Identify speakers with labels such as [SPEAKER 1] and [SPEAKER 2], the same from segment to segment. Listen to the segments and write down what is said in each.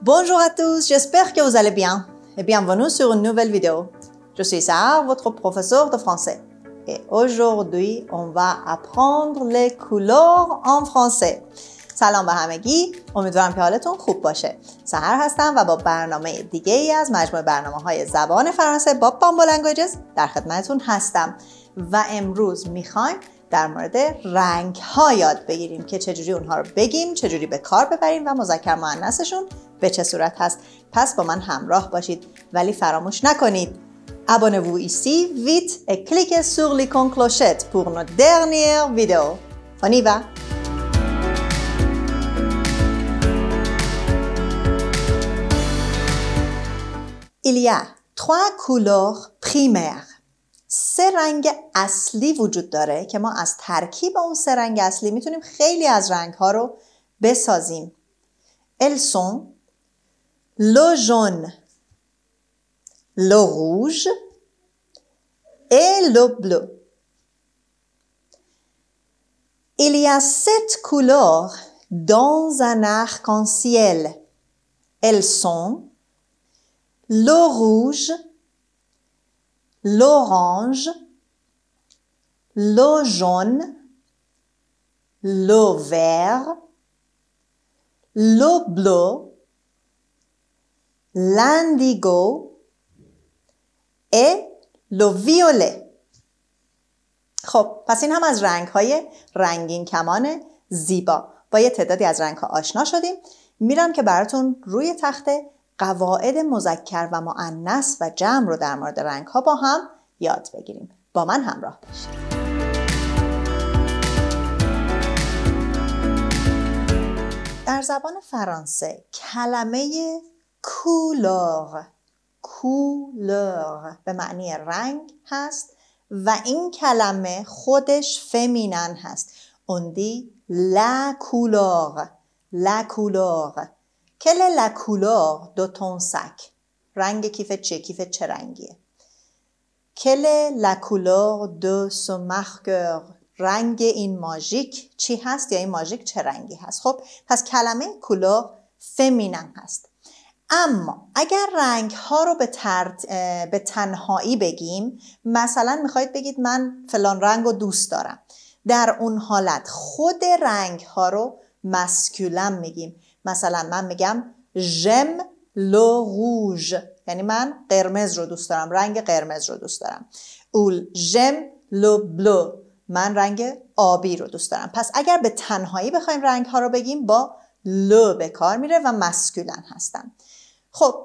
[SPEAKER 1] Bonjour à tous, j'espère que vous allez bien et bienvenue sur une nouvelle vidéo. Je suis Sarah, votre professeur de français. Et aujourd'hui, on va apprendre les couleurs en français. سلام به همگی امیدوارم که حالتون خوب باشه سهر هستم و با برنامه دیگه ای از مجموع برنامه های زبان فرانسه با بامبو لنگویجز در خدمتون هستم و امروز میخوایم در مورد رنگ ها یاد بگیریم که چجوری اونها رو بگیم چجوری به کار ببریم و مذکر معنیسشون به چه صورت هست پس با من همراه باشید ولی فراموش نکنید Abonnez-vous ici کلیک et cliquez sur l'icône ویدو. pour nos dernières vidéos. سه رنگ اصلی وجود داره که ما از ترکیب اون سه رنگ اصلی میتونیم خیلی از رنگ ها رو بسازیم. Elles l'eau jaune, l'eau rouge et l'eau bleue. Il y a sept couleurs dans un arc-en-ciel. Elles sont l'eau rouge, l'orange, l'eau jaune, l'eau vert, l'eau bleue, l'Indigo e lo viole خب پس این هم از رنگ های رنگین کمان زیبا با یه تعدادی از رنگ ها آشنا شدیم میرم که براتون روی تخت قواعد مذکر و معنس و جمع رو در مورد رنگ ها با هم یاد بگیریم با من همراه باشید در زبان فرانسه کلمه کولور کولور به معنی رنگ هست و این کلمه خودش فمینن هست اوندی لا کولور لا کولور کل لا کولور دو تون سک رنگ کیف چه کیف چه رنگیه کل لا کولور دو سمخگر رنگ این ماژیک چی هست یا این ماژیک چه رنگی هست خب پس کلمه کولور فمینن هست اما اگر رنگ ها رو به, به تنهایی بگیم مثلا میخواید بگید من فلان رنگ رو دوست دارم در اون حالت خود رنگ ها رو مسکولم میگیم مثلا من میگم ژم لو روژ یعنی من قرمز رو دوست دارم رنگ قرمز رو دوست دارم اول ژم لو بلو من رنگ آبی رو دوست دارم پس اگر به تنهایی بخوایم رنگ ها رو بگیم با لو به کار میره و مسکولن هستن خب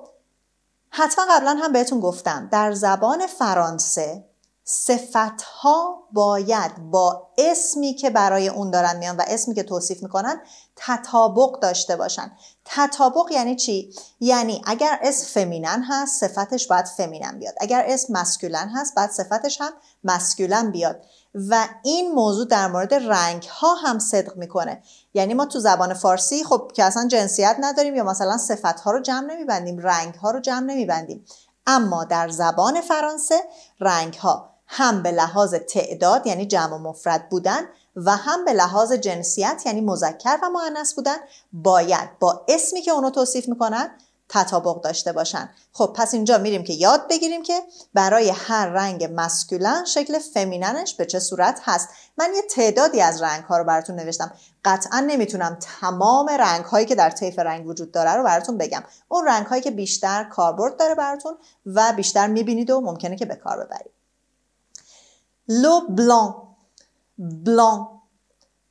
[SPEAKER 1] حتما قبلا هم بهتون گفتم در زبان فرانسه صفت ها باید با اسمی که برای اون دارن میان و اسمی که توصیف میکنن تطابق داشته باشن تطابق یعنی چی یعنی اگر اسم فمینن هست صفتش باید فمینن بیاد اگر اسم مسکولن هست بعد صفتش هم مسکولن بیاد و این موضوع در مورد رنگ ها هم صدق میکنه یعنی ما تو زبان فارسی خب که اصلا جنسیت نداریم یا مثلا صفت ها رو جمع نمیبندیم رنگ ها رو جمع نمیبندیم اما در زبان فرانسه رنگ ها هم به لحاظ تعداد یعنی جمع و مفرد بودن و هم به لحاظ جنسیت یعنی مذکر و مؤنث بودن باید با اسمی که اونو توصیف میکنن تطابق داشته باشن خب پس اینجا میریم که یاد بگیریم که برای هر رنگ مسکولن شکل فمیننش به چه صورت هست من یه تعدادی از رنگ ها رو براتون نوشتم قطعا نمیتونم تمام رنگ هایی که در طیف رنگ وجود داره رو براتون بگم اون رنگ هایی که بیشتر کاربرد داره براتون و بیشتر میبینید و ممکنه که به کار ببرید لو بلان بلان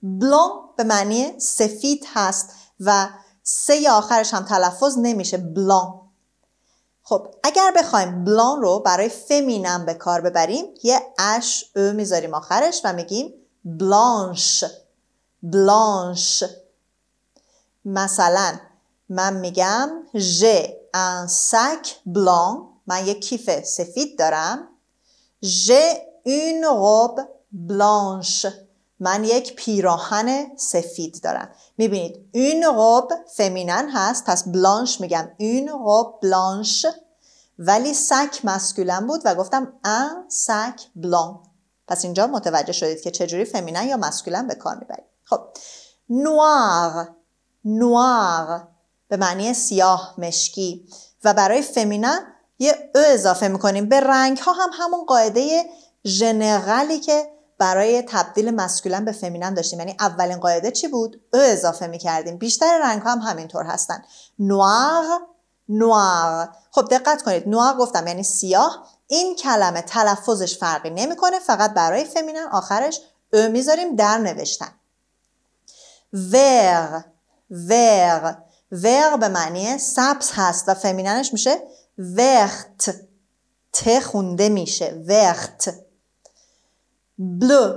[SPEAKER 1] بلان به معنی سفید هست و سه آخرش هم تلفظ نمیشه بلان خب اگر بخوایم بلان رو برای فمینم به کار ببریم یه اش او میذاریم آخرش و میگیم بلانش بلانش مثلا من میگم ژ ان سک بلان من یه کیف سفید دارم ژ اون روب بلانش من یک پیراهن سفید دارم میبینید این روب فمینن هست پس بلانش میگم این روب بلانش ولی سک مسکولن بود و گفتم ان سک بلان پس اینجا متوجه شدید که چجوری فمینن یا مسکولن به کار میبرید خب نوار نوار به معنی سیاه مشکی و برای فمینن یه او اضافه میکنیم به رنگ ها هم همون قاعده جنرالی که برای تبدیل مسکولن به فمینن داشتیم یعنی اولین قاعده چی بود او اضافه میکردیم بیشتر رنگ هم همینطور هستن نوار نوار خب دقت کنید نوار گفتم یعنی سیاه این کلمه تلفظش فرقی نمیکنه فقط برای فمینن آخرش او میذاریم در نوشتن ور ور ور به معنی سبز هست و فمیننش میشه وخت ت خونده میشه وخت بلو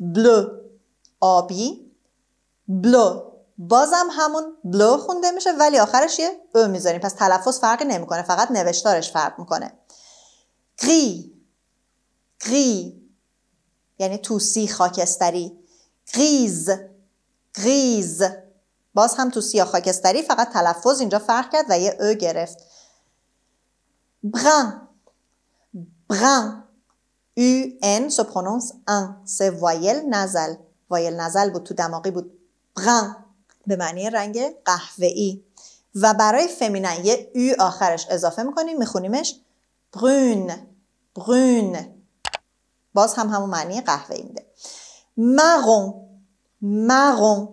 [SPEAKER 1] بلو، آبی بلو بازم همون بلو خونده میشه ولی آخرش یه او میذاریم پس تلفظ فرقی نمیکنه فقط نوشتارش فرق میکنه گری گری یعنی توسی خاکستری گریز گریز باز هم توسی یا خاکستری فقط تلفظ اینجا فرق کرد و یه او گرفت برن برن N se prononce un c'est voyelle nasale voyelle بود تو دماغی بود brun به معنی رنگ قهوه‌ای و برای فمینن یه U آخرش اضافه میکنیم میخونیمش برون برون باز هم همون معنی قهوه میده مارون مارون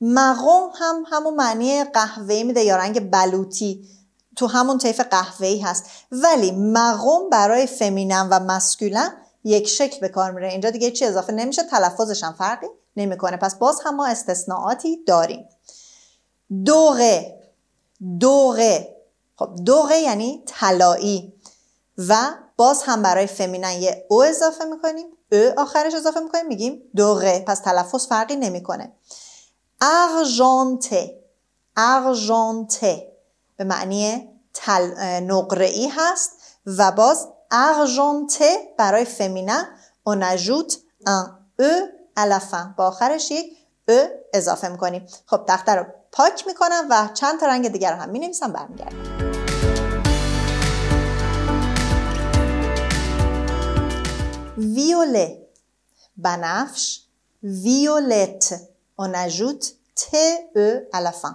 [SPEAKER 1] مارون هم همون معنی قهوه میده یا رنگ بلوتی تو همون طیف قهوه ای هست ولی مارون برای فمینن و مسکولن یک شکل به کار میره اینجا دیگه چی اضافه نمیشه تلفظش هم فرقی نمیکنه پس باز هم ما استثناعاتی داریم دوغه دوغه خب دوغه یعنی طلایی و باز هم برای فمینن یه او اضافه میکنیم او آخرش اضافه میکنیم میگیم دوغه پس تلفظ فرقی نمیکنه ارژانته ارژانته به معنی تل... نقره ای هست و باز argenté برای فمینا on ajoute un e à با آخرش یک او e اضافه میکنیم خب تخته رو پاک میکنم و چند تا رنگ دیگر رو هم مینویسم برمیگردم ویوله بنفش ویولت on ajoute او e à la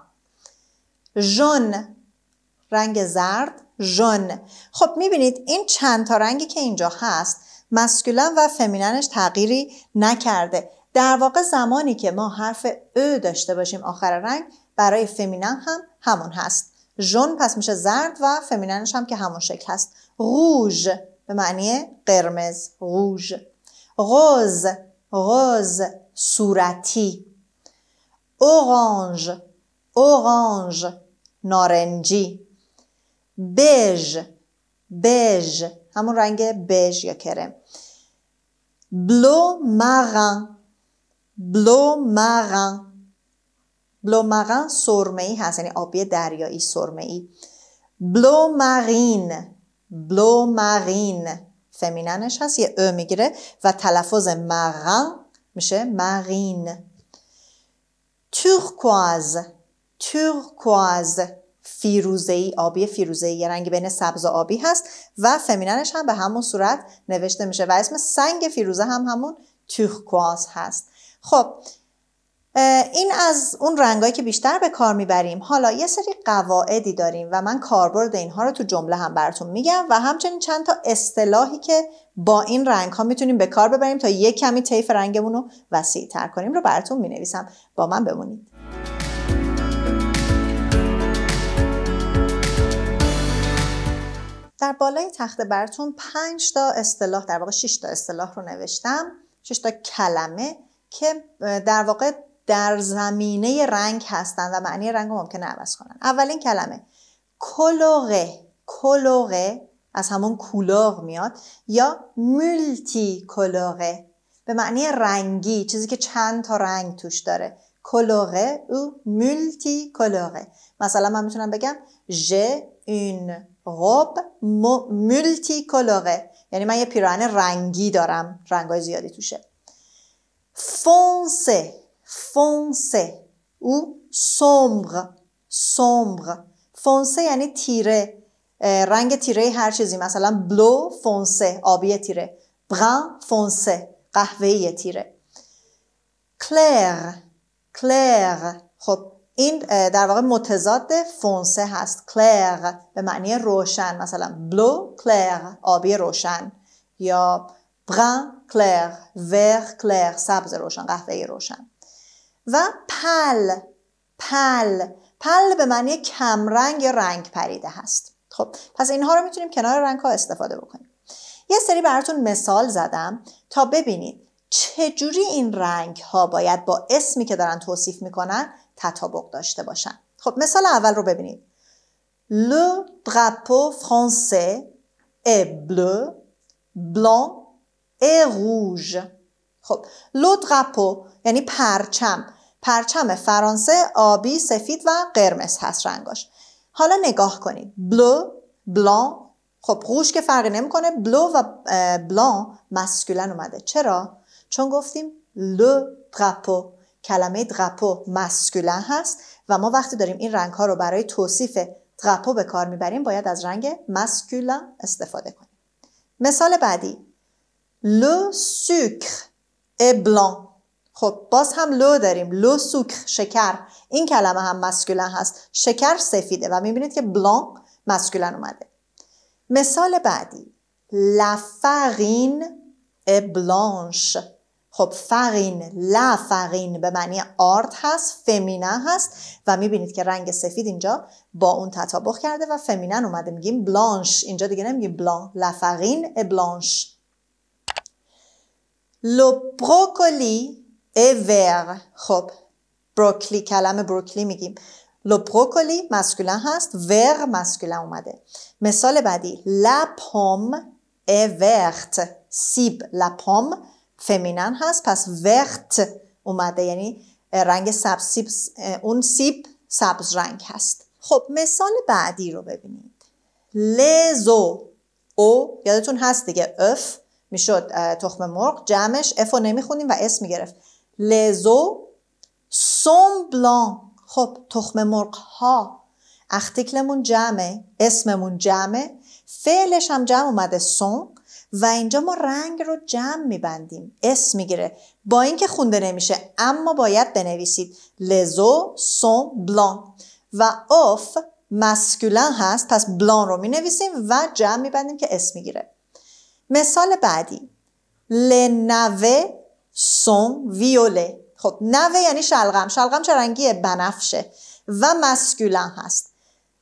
[SPEAKER 1] رنگ زرد ژن خب میبینید این چند تا رنگی که اینجا هست مسکولن و فمیننش تغییری نکرده در واقع زمانی که ما حرف ا داشته باشیم آخر رنگ برای فمینن هم همون هست ژن پس میشه زرد و فمیننش هم که همون شکل هست روژ به معنی قرمز روژ غز غز صورتی اورانژ اورانژ نارنجی بژ بژ همون رنگ بژ یا کرم بلو مغن بلو مغن بلو مغن سرمه ای هست یعنی آبی دریایی سرمه ای بلو مغین بلو مغین فمیننش هست یه او میگیره و تلفظ مغن میشه مغین ترکواز ترکواز فیروزه ای آبی فیروزه ای رنگ بین سبز و آبی هست و فمیننش هم به همون صورت نوشته میشه و اسم سنگ فیروزه هم همون تورکواز هست خب این از اون رنگایی که بیشتر به کار میبریم حالا یه سری قواعدی داریم و من کاربرد اینها رو تو جمله هم براتون میگم و همچنین چند تا اصطلاحی که با این رنگ ها میتونیم به کار ببریم تا یه کمی طیف رنگمون رو وسیع تر کنیم رو براتون مینویسم با من بمونید در بالای تخت براتون 5 تا اصطلاح در واقع 6 تا اصطلاح رو نوشتم 6 تا کلمه که در واقع در زمینه رنگ هستند و معنی رنگ رو ممکنه عوض کنن اولین کلمه کلوغه کلوغه از همون کولاغ میاد یا ملتی کلوغه به معنی رنگی چیزی که چند تا رنگ توش داره کلوغه او ملتی کلوغه مثلا من میتونم بگم ژ اون robe خب، مولتی یعنی من یه پیراهن رنگی دارم رنگای زیادی توشه فونسه فونسه او sombre sombre فونسه یعنی تیره رنگ تیره هر چیزی مثلا بلو فونسه آبی تیره بران فونسه قهوه‌ای تیره کلر کلر خب این در واقع متضاد فونسه هست کلر به معنی روشن مثلا بلو کلر آبی روشن یا برن کلر ور کلر سبز روشن قهوه روشن و پل پل پل به معنی کمرنگ یا رنگ پریده هست خب پس اینها رو میتونیم کنار رنگ ها استفاده بکنیم یه سری براتون مثال زدم تا ببینید چجوری این رنگ ها باید با اسمی که دارن توصیف میکنن تطابق داشته باشن خب مثال اول رو ببینید Le drapeau français est bleu, blanc et rouge. خب لو drapeau یعنی پرچم پرچم فرانسه آبی سفید و قرمز هست رنگاش حالا نگاه کنید بلو بلان خب روش که فرقی نمیکنه بلو و بلان مسکولن اومده چرا چون گفتیم لو درپو کلمه درپو مسکولن هست و ما وقتی داریم این رنگ ها رو برای توصیف درپو به کار میبریم باید از رنگ مسکولن استفاده کنیم مثال بعدی لو سوکر ا بلان خب باز هم لو داریم لو سوکر شکر این کلمه هم مسکولن هست شکر سفیده و میبینید که بلان مسکولن اومده مثال بعدی لفغین ا بلانش خب فقین لا فقین به معنی آرد هست فمینه هست و میبینید که رنگ سفید اینجا با اون تطابق کرده و فمینن اومده میگیم بلانش اینجا دیگه نمیگیم بلان لا فقین بلانش لو ا ور خب بروکلی کلمه بروکلی میگیم لو بروکلی مسکولن هست ور مسکولن اومده مثال بعدی لا پوم ورت سیب لا پوم فمینن هست پس وقت اومده یعنی رنگ سبز سیب اون سیب سبز رنگ هست خب مثال بعدی رو ببینید لزو او یادتون هست دیگه اف میشد تخم مرغ جمعش اف رو نمیخونیم و اسم میگرفت لزو سون بلان خب تخم مرغ ها اختیکلمون جمعه اسممون جمعه فعلش هم جمع اومده سونگ و اینجا ما رنگ رو جمع میبندیم اسم میگیره با اینکه خونده نمیشه اما باید بنویسید لزو سون بلان و اوف مسکولن هست پس بلان رو مینویسیم و جمع میبندیم که اسم میگیره مثال بعدی لنوه سون ویوله خب نوه یعنی شلغم شلغم چه رنگیه بنفشه و مسکولن هست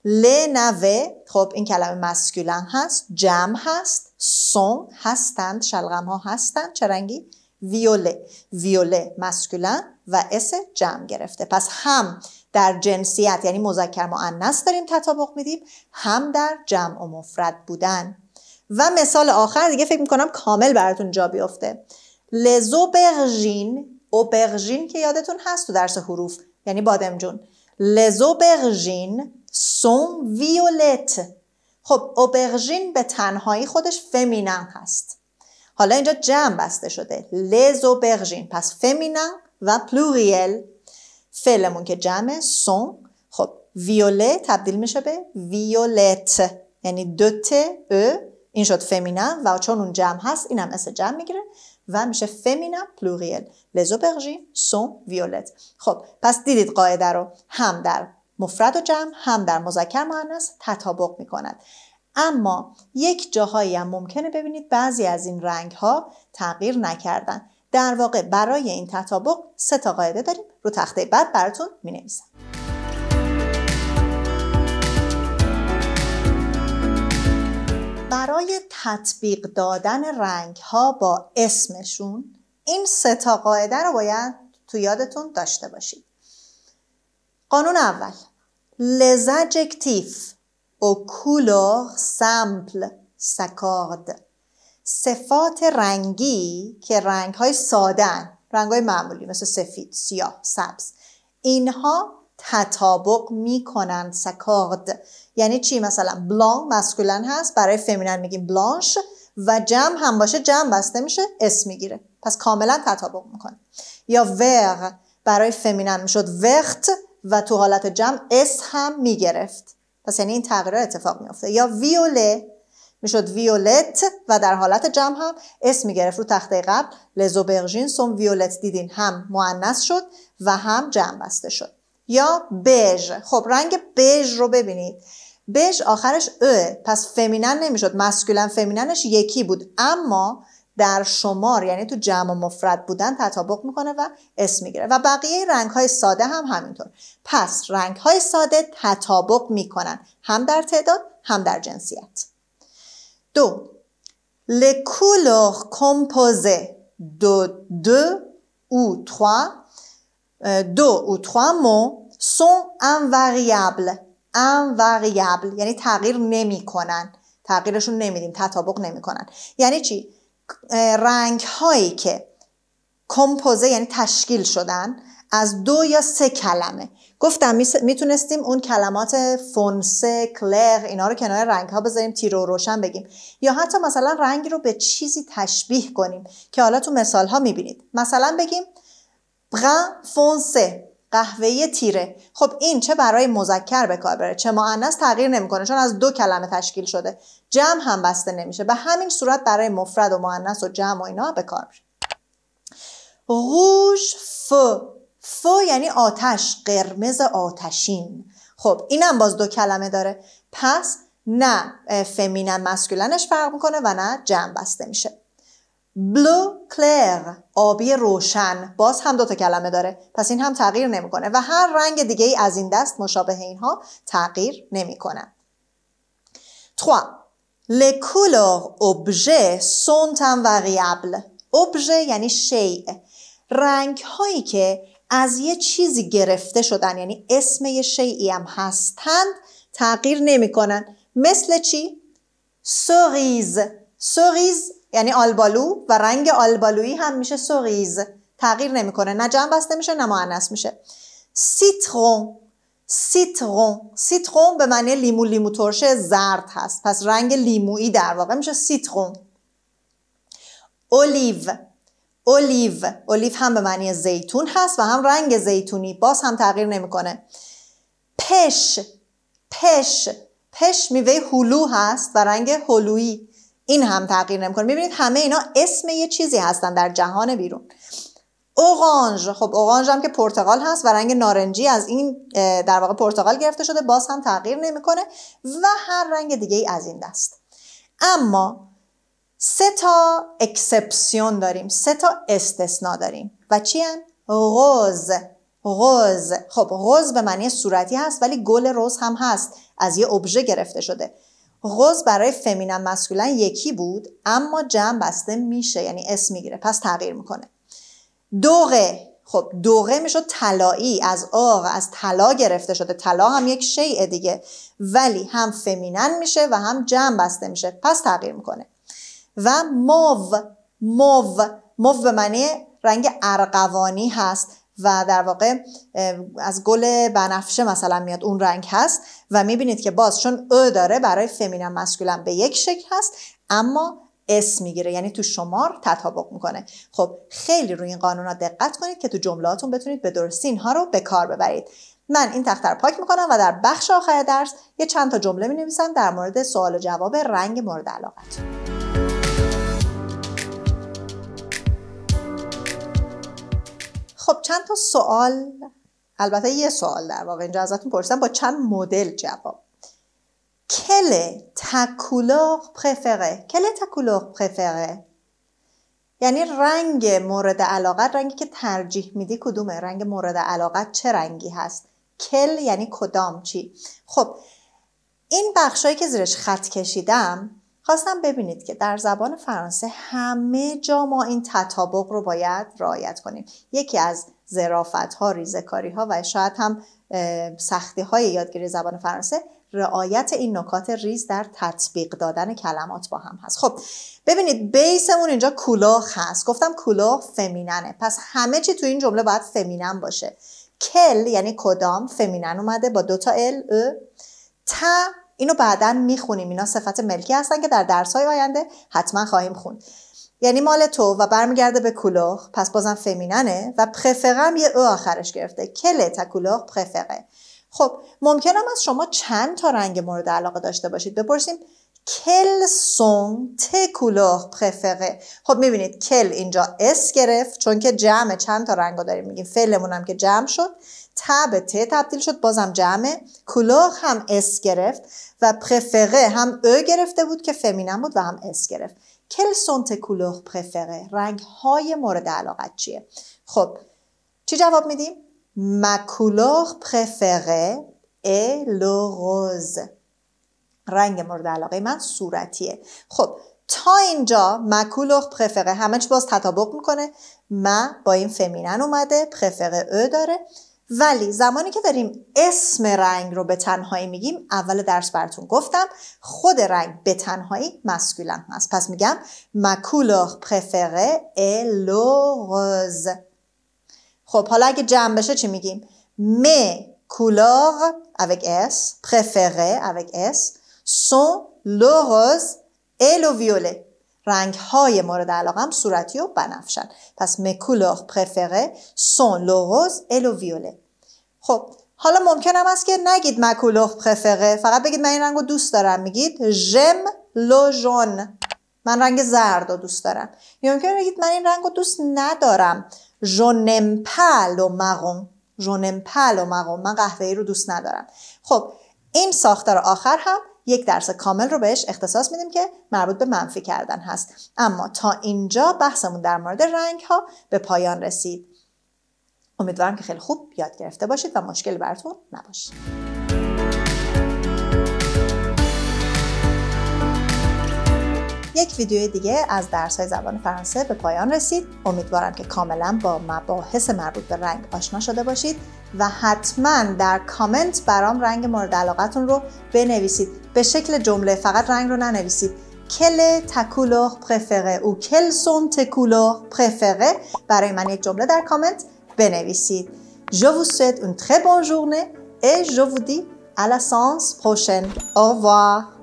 [SPEAKER 1] ل نوه خب این کلمه مسکولن هست جمع هست سون هستند شلغم ها هستند چه رنگی ویوله ویوله مسکولن و اس جمع گرفته پس هم در جنسیت یعنی مذکر معنیس داریم تطابق میدیم هم در جمع و مفرد بودن و مثال آخر دیگه فکر میکنم کامل براتون جا بیفته لزوبرژین اوبرژین که یادتون هست تو درس حروف یعنی بادمجون لزوبرژین سون ویولت خب اوبرژین به تنهایی خودش فمینن هست حالا اینجا جمع بسته شده لز اوبرژین پس فمینن و پلوریل فعلمون که جمع سون خب ویوله تبدیل میشه به ویولت یعنی دوت او. این شد فمینن و چون اون جمع هست اینم اس جمع میگیره و میشه فمینم پلوریل لزوبرژین سون ویولت خب پس دیدید قاعده رو هم در مفرد و جمع هم در مذکر مؤنث تطابق می کند اما یک جاهایی هم ممکنه ببینید بعضی از این رنگ ها تغییر نکردن در واقع برای این تطابق سه تا قاعده داریم رو تخته بعد براتون می برای تطبیق دادن رنگ ها با اسمشون این سه تا قاعده رو باید تو یادتون داشته باشید قانون اول لزجکتیف او کولور سمپل سکارد صفات رنگی که رنگ های سادن رنگ های معمولی مثل سفید، سیاه، سبز اینها تطابق میکنن سکارد یعنی چی مثلا بلان مسکولن هست برای فمینن میگیم بلانش و جمع هم باشه جمع بسته میشه اسم میگیره پس کاملا تطابق میکنه یا ور برای فمینن میشد وخت و تو حالت جمع اس هم میگرفت پس یعنی این تغییر اتفاق میافته یا ویوله میشد ویولت و در حالت جمع هم اس میگرفت رو تخته قبل برژین سوم ویولت دیدین هم معنس شد و هم جمع بسته شد یا بژ خب رنگ بژ رو ببینید بژ آخرش ا پس فمینن نمیشد مسکولن فمیننش یکی بود اما در شمار یعنی تو جمع مفرد بودن تطابق میکنه و اسم میگیره و بقیه رنگ های ساده هم همینطور پس رنگ های ساده تطابق میکنن هم در تعداد هم در جنسیت دو Les کمپوزه دو دو او ou دو او euh, deux مو سون یعنی تغییر نمیکنن تغییرشون نمیدیم. تطابق نمیکنن یعنی چی؟ رنگ هایی که کمپوزه یعنی تشکیل شدن از دو یا سه کلمه گفتم میتونستیم اون کلمات فونسه، کلر اینا رو کنار رنگ ها بذاریم تیر و روشن بگیم یا حتی مثلا رنگ رو به چیزی تشبیه کنیم که حالا تو مثال ها میبینید مثلا بگیم برن فونسه قهوه تیره خب این چه برای مذکر به کار بره چه معنیس تغییر نمیکنه چون از دو کلمه تشکیل شده جمع هم بسته نمیشه به همین صورت برای مفرد و معنیس و جمع و اینا به کار میره روش ف ف یعنی آتش قرمز آتشین خب اینم باز دو کلمه داره پس نه فمینن مسکولنش فرق میکنه و نه جمع بسته میشه بلو کلر آبی روشن باز هم دوتا کلمه داره پس این هم تغییر نمیکنه و هر رنگ دیگه ای از این دست مشابه اینها تغییر نمیکنه 3 Les couleurs objets sont invariables. objet یعنی شیء. رنگ هایی که از یه چیزی گرفته شدن یعنی اسم یه شیعی هم هستند تغییر نمیکنن. مثل چی؟ سوریز. سوریز یعنی آلبالو و رنگ آلبالویی هم میشه سوریز تغییر نمیکنه نه جمع بسته میشه نه معنیس میشه سیترون سیترون سیترون به معنی لیمو لیمو زرد هست پس رنگ لیمویی در واقع میشه سیترون اولیو اولیو اولیو هم به معنی زیتون هست و هم رنگ زیتونی باز هم تغییر نمیکنه پش پش پش میوه هلو هست و رنگ هلویی این هم تغییر نمیکنه میبینید همه اینا اسم یه چیزی هستن در جهان بیرون اوغانج خب اوغانج هم که پرتغال هست و رنگ نارنجی از این در واقع پرتغال گرفته شده باز هم تغییر نمیکنه و هر رنگ دیگه ای از این دست اما سه تا اکسپسیون داریم سه تا استثنا داریم و چی هن؟ غوز خب غوز به معنی صورتی هست ولی گل روز هم هست از یه ابژه گرفته شده غز برای فمینم مسکولن یکی بود اما جمع بسته میشه یعنی اسم میگیره پس تغییر میکنه دوغه خب دوغه میشد طلایی از آغ از طلا گرفته شده طلا هم یک شیء دیگه ولی هم فمینن میشه و هم جمع بسته میشه پس تغییر میکنه و موو موو موو به معنی رنگ ارغوانی هست و در واقع از گل بنفشه مثلا میاد اون رنگ هست و میبینید که باز چون ا داره برای فمینم مسکولم به یک شکل هست اما اس میگیره یعنی تو شمار تطابق میکنه خب خیلی روی این قانون ها دقت کنید که تو جملاتون بتونید به درستی اینها رو به کار ببرید من این تخته رو پاک میکنم و در بخش آخر درس یه چند تا جمله مینویسم در مورد سوال و جواب رنگ مورد علاقتون خب چند تا سوال البته یه سوال در واقع اینجا ازتون پرسیدم با چند مدل جواب کل تکولوغ پرفره کل کولور پرفره یعنی رنگ مورد علاقت رنگی که ترجیح میدی کدومه رنگ مورد علاقت چه رنگی هست کل یعنی کدام چی خب این بخشایی که زیرش خط کشیدم خواستم ببینید که در زبان فرانسه همه جا ما این تطابق رو باید رعایت کنیم یکی از زرافت ها ریزکاری ها و شاید هم سختی های یادگیری زبان فرانسه رعایت این نکات ریز در تطبیق دادن کلمات با هم هست خب ببینید بیسمون اینجا کولاخ هست گفتم کولاخ فمیننه پس همه چی تو این جمله باید فمینن باشه کل یعنی کدام فمینن اومده با دوتا ال ا تا اینو بعدا میخونیم اینا صفت ملکی هستن که در درس های آینده حتما خواهیم خوند یعنی مال تو و برمیگرده به کلوخ پس بازم فمیننه و پرفقم یه او آخرش گرفته کله تا کلوخ پخفقه خب ممکنم از شما چند تا رنگ مورد علاقه داشته باشید بپرسیم کل سون تکولور پرفره خب میبینید کل اینجا اس گرفت چون که جمع چند تا ها داریم میگیم فعلمون هم که جمع شد ت به ت تبدیل شد بازم جمعه کلور هم اس گرفت و پرفره هم او گرفته بود که فمینم بود و هم اس گرفت کل سونت کلور پرفره رنگ های مورد علاقه چیه خب چی جواب میدیم ما کلور پرفره ا رنگ مورد علاقه من صورتیه خب تا اینجا مکول پرفقه همه چی باز تطابق میکنه ما با این فمینن اومده پرفقه او داره ولی زمانی که داریم اسم رنگ رو به تنهایی میگیم اول درس براتون گفتم خود رنگ به تنهایی مسکولن هست پس میگم مکولور پرفره الوغز خب حالا اگه جمع بشه چی میگیم م کولوغ avec S, سون لوغز الو ویوله رنگ های مورد علاقه هم صورتی و بنفشن پس مکولور پرفره سون لوغز الو ویوله خب حالا ممکن است که نگید مکولور پرفره فقط بگید من این رنگ رو دوست دارم میگید ژم لو جون من رنگ زرد رو دوست دارم یا ممکن بگید من این رنگ رو دوست ندارم جونم پل و مغم جونم پل و مغم من ای رو دوست ندارم خب این ساختار آخر هم یک درس کامل رو بهش اختصاص میدیم که مربوط به منفی کردن هست اما تا اینجا بحثمون در مورد رنگ ها به پایان رسید امیدوارم که خیلی خوب یاد گرفته باشید و مشکل براتون نباشید یک ویدیو دیگه از درس های زبان فرانسه به پایان رسید امیدوارم که کاملا با مباحث مربوط به رنگ آشنا شده باشید و حتما در کامنت برام رنگ مورد علاقتون رو بنویسید به شکل جمله فقط رنگ رو ننویسید کل تکولور پرفره او کل سون تکولور پرفره برای من یک جمله در کامنت بنویسید Je vous souhaite une très bonne journée et je vous dis à la séance prochaine. Au revoir.